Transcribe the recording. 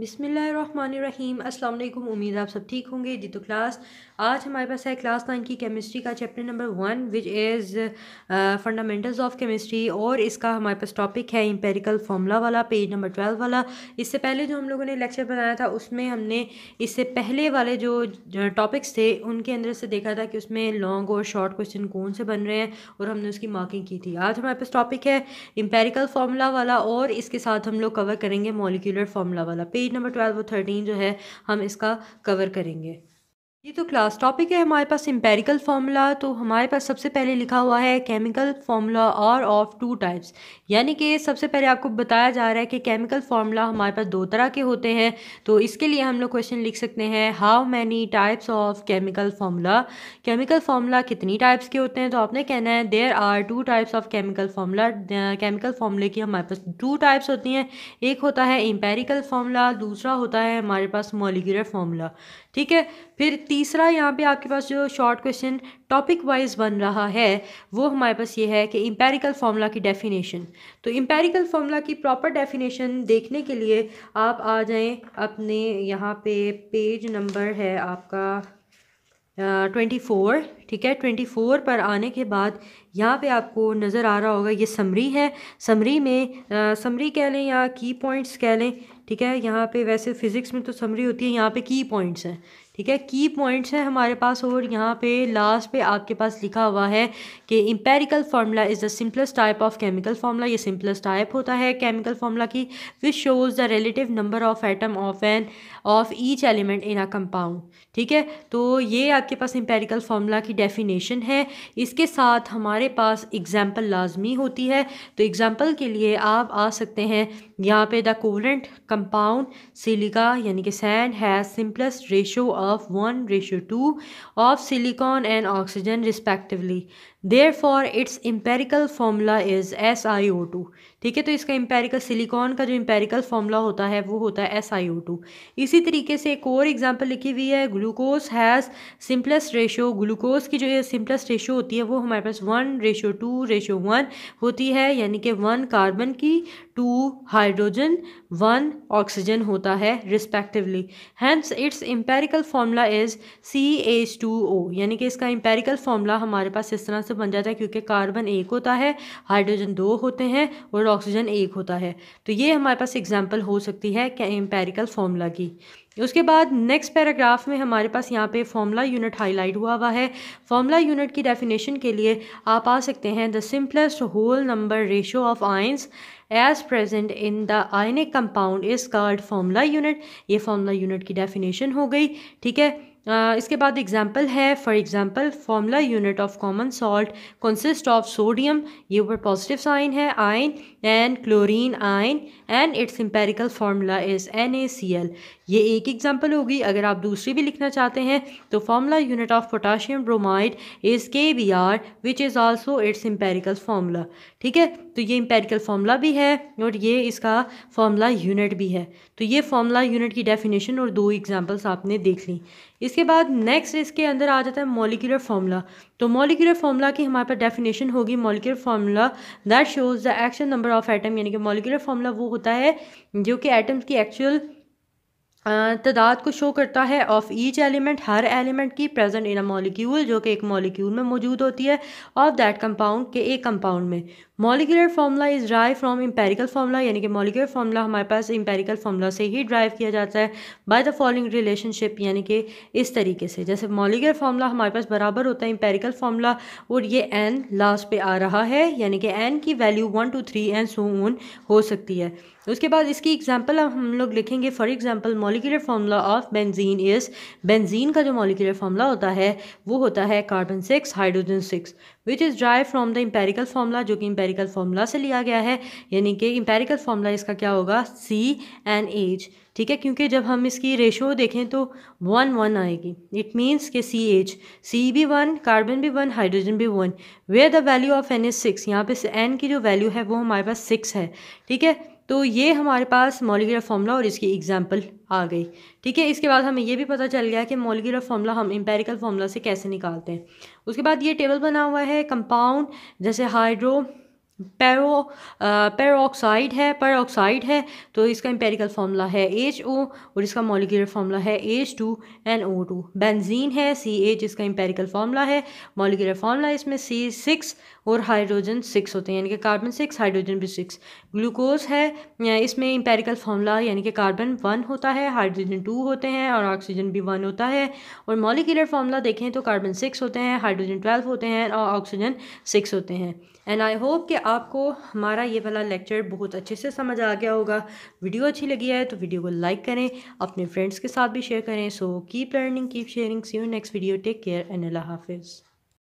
बिसमीम अल्लाम उम्मीद आप सब ठीक होंगे जी तो क्लास आज हमारे पास है क्लास नाइन की केमिस्ट्री का chapter number one which is fundamentals of chemistry और इसका हमारे पास टॉपिक है इम्पेरिकल फॉर्मूला वाला पेज नंबर ट्वेल्व वाला इससे पहले जो हम लोगों ने लेक्चर बनाया था उसमें हमने इससे पहले वाले जो टॉपिक्स थे उनके अंदर से देखा था कि उसमें लॉन्ग और शॉर्ट क्वेश्चन कौन से बन रहे हैं और हमने उसकी मार्किंग की थी आज हमारे पास टॉपिक है इम्पेरिकल फार्मूला वाला और इसके साथ हम लोग कवर करेंगे मोलिकुलर फार्मूला वाला पेज पेज नंबर ट्वेल्व और थर्टीन जो है हम इसका कवर करेंगे ये तो क्लास टॉपिक है हमारे पास एम्पेरिकल फार्मूला तो हमारे पास सबसे पहले लिखा हुआ है केमिकल फार्मूला और ऑफ टू टाइप्स यानी कि सबसे पहले आपको बताया जा रहा है कि केमिकल फार्मूला हमारे पास दो तरह के होते हैं तो इसके लिए हम लोग क्वेश्चन लिख सकते हैं how many types of chemical formula chemical formula कितनी टाइप्स के होते हैं तो आपने कहना है there are two types of chemical formula chemical फार्मूले की हमारे पास टू टाइप्स होती हैं एक होता है एम्पेरिकल फार्मूला दूसरा होता है हमारे पास मोलिकुलर फार्मूला ठीक है फिर तीसरा यहाँ पे आपके पास जो शॉर्ट क्वेश्चन टॉपिक वाइज बन रहा है वो हमारे पास ये है कि इम्पेरिकल फार्मूला की डेफिनेशन तो इम्पेरिकल फार्मूला की प्रॉपर डेफिनेशन देखने के लिए आप आ जाएं अपने यहाँ पे पेज नंबर है आपका ट्वेंटी फोर ठीक है ट्वेंटी फोर पर आने के बाद यहाँ पे आपको नज़र आ रहा होगा ये समरी है समरी में समरी कह लें या की पॉइंट्स कह लें ठीक है यहाँ पे वैसे फिज़िक्स में तो समरी होती है यहाँ पे की पॉइंट्स हैं ठीक है की पॉइंट्स हैं हमारे पास और यहाँ पे लास्ट पे आपके पास लिखा हुआ है कि empirical formula is the simplest type of chemical formula ये सिंपलेस्ट टाइप होता है केमिकल फार्मूला की which shows the relative number of atom of an of each element in a compound ठीक है तो ये आपके पास इम्पेरिकल फार्मूला की डेफिनेशन है इसके साथ हमारे पास एग्ज़ाम्पल लाजमी होती है तो एग्ज़ाम्पल के लिए आप आ सकते हैं यहाँ पे द कोवलेंट कंपाउंड सिलिका यानी कि sand has simplest ratio of 1 ratio 2 of silicon and oxygen respectively. Therefore, its empirical formula is SiO2. ठीक है तो इसका empirical silicon का जो empirical formula होता है वो होता है SiO2. इसी तरीके से एक और example लिखी हुई है glucose has simplest ratio. glucose की जो ये simplest ratio होती है वो हमारे पास one ratio two ratio one होती है यानी कि वन कार्बन की टू हाइड्रोजन वन ऑक्सीजन होता है respectively hence its empirical formula is C H two O यानी कि इसका इंपेरिकल फॉर्मूला हमारे पास इस तरह से बन जाता है क्योंकि कार्बन एक होता है हाइड्रोजन दो होते हैं और ऑक्सीजन एक होता है तो ये हमारे पास एग्जाम्पल हो सकती है एम्पेरिकल फॉर्मूला की उसके बाद नेक्स्ट पैराग्राफ में हमारे पास यहाँ पे फॉर्मूला यूनिट हाईलाइट हुआ हुआ है फॉर्मूला यूनिट की डेफिनेशन के लिए आप आ सकते हैं the simplest whole number ratio of ions as present in the ionic compound is called formula unit ये फॉर्मूला यूनिट की डेफिनेशन हो गई ठीक है इसके बाद एग्जाम्पल है for example formula unit of common salt consist of sodium ये ऊपर पॉजिटिव साइन है ion and chlorine ion and its empirical formula is N A C L ये एक एग्जाम्पल होगी अगर आप दूसरी भी लिखना चाहते हैं तो formula unit of potassium bromide is K B R which is also its empirical formula ठीक है तो ये इम्पेरिकल फार्मूला भी है और ये इसका फार्मूला यूनिट भी है तो ये फार्मूला यूनिट की डेफिनेशन और दो एग्जाम्पल्स आपने देख ली इसके बाद नेक्स्ट इसके अंदर आ जाता है मोलिकुलर फार्मूला तो मोलिकुलर फार्मूला की हमारे पास डेफिनेशन होगी molecular formula that shows the actual number of atom यानी कि मोलिकुलर फार्मूला वो होता है जो कि एटम्स की एक्चुअल तादाद को शो करता है ऑफ ईच एलिमेंट हर एलिमेंट की प्रेजेंट इन अ मॉलिक्यूल जो कि एक मॉलिक्यूल में मौजूद होती है ऑफ दैट कंपाउंड के एक कंपाउंड में molecular formula is derived from empirical formula यानी कि मॉलिकुलर फार्मूला हमारे पास इम्पेरिकल फार्मूला से ही ड्राइव किया जाता है बाय द फॉलोइंग रिलेशनशिप यानी कि इस तरीके से जैसे मॉलिकुलर फार्मूला हमारे पास बराबर होता है इम्पेरिकल फार्मूला और ये एन लास्ट पे आ रहा है यानी कि एन की value one two three N so on हो सकती है उसके बाद इसकी एग्जाम्पल हम लोग लिखेंगे for example molecular formula of benzene is benzene का जो मॉलिकुलर फार्मूला होता है वो होता है carbon six hydrogen six which is derived from the empirical formula जो कि इम्पेरिकल इम्पेरिकल फॉर्मूला से लिया गया है यानी कि इम्पेरिकल फॉर्मूला इसका क्या होगा सी एंड एच ठीक है क्योंकि जब हम इसकी रेशो देखें तो वन वन आएगी इट मीन्स के सी एच सी भी वन कार्बन भी वन हाइड्रोजन भी one where the value of n is six यहाँ पे एन की जो वैल्यू है वो हमारे पास सिक्स है ठीक है तो ये हमारे पास मोलिकुलर फार्मूला और इसकी एग्जाम्पल आ गई ठीक है इसके बाद हमें ये भी पता चल गया कि मोलिकुलर फार्मूला हम इम्पेरिकल फार्मूला से कैसे निकालते हैं उसके बाद ये टेबल बना हुआ है कंपाउंड जैसे हाइड्रो पेरो पेरोक्साइड uh, है पेरोक्साइड है तो इसका इम्पेरिकल फार्मूला है एच ओ और इसका मोलिकुलर फार्मूला है H two n O two benzene है सी एच इसका इम्पेरिकल फार्मूला है मॉलिकुलर फार्मूला इसमें सी सिक्स और हाइड्रोजन सिक्स होते हैं यानी कि कार्बन सिक्स हाइड्रोजन भी सिक्स ग्लूकोज है इसमें इम्पेरिकल फार्मूला यानी कि कार्बन वन होता है हाइड्रोजन टू होते हैं और ऑक्सीजन भी वन होता है और मोलिकुलर फार्मूला देखें तो कार्बन सिक्स होते हैं हाइड्रोजन ट्वेल्व होते हैं और ऑक्सीजन सिक्स होते हैं एंड आई होप कि आपको हमारा ये वाला लेक्चर बहुत अच्छे से समझ आ गया होगा वीडियो अच्छी लगी है तो वीडियो को लाइक करें अपने फ्रेंड्स के साथ भी शेयर करें so keep learning keep sharing see you next video take care and Allah हाफिज़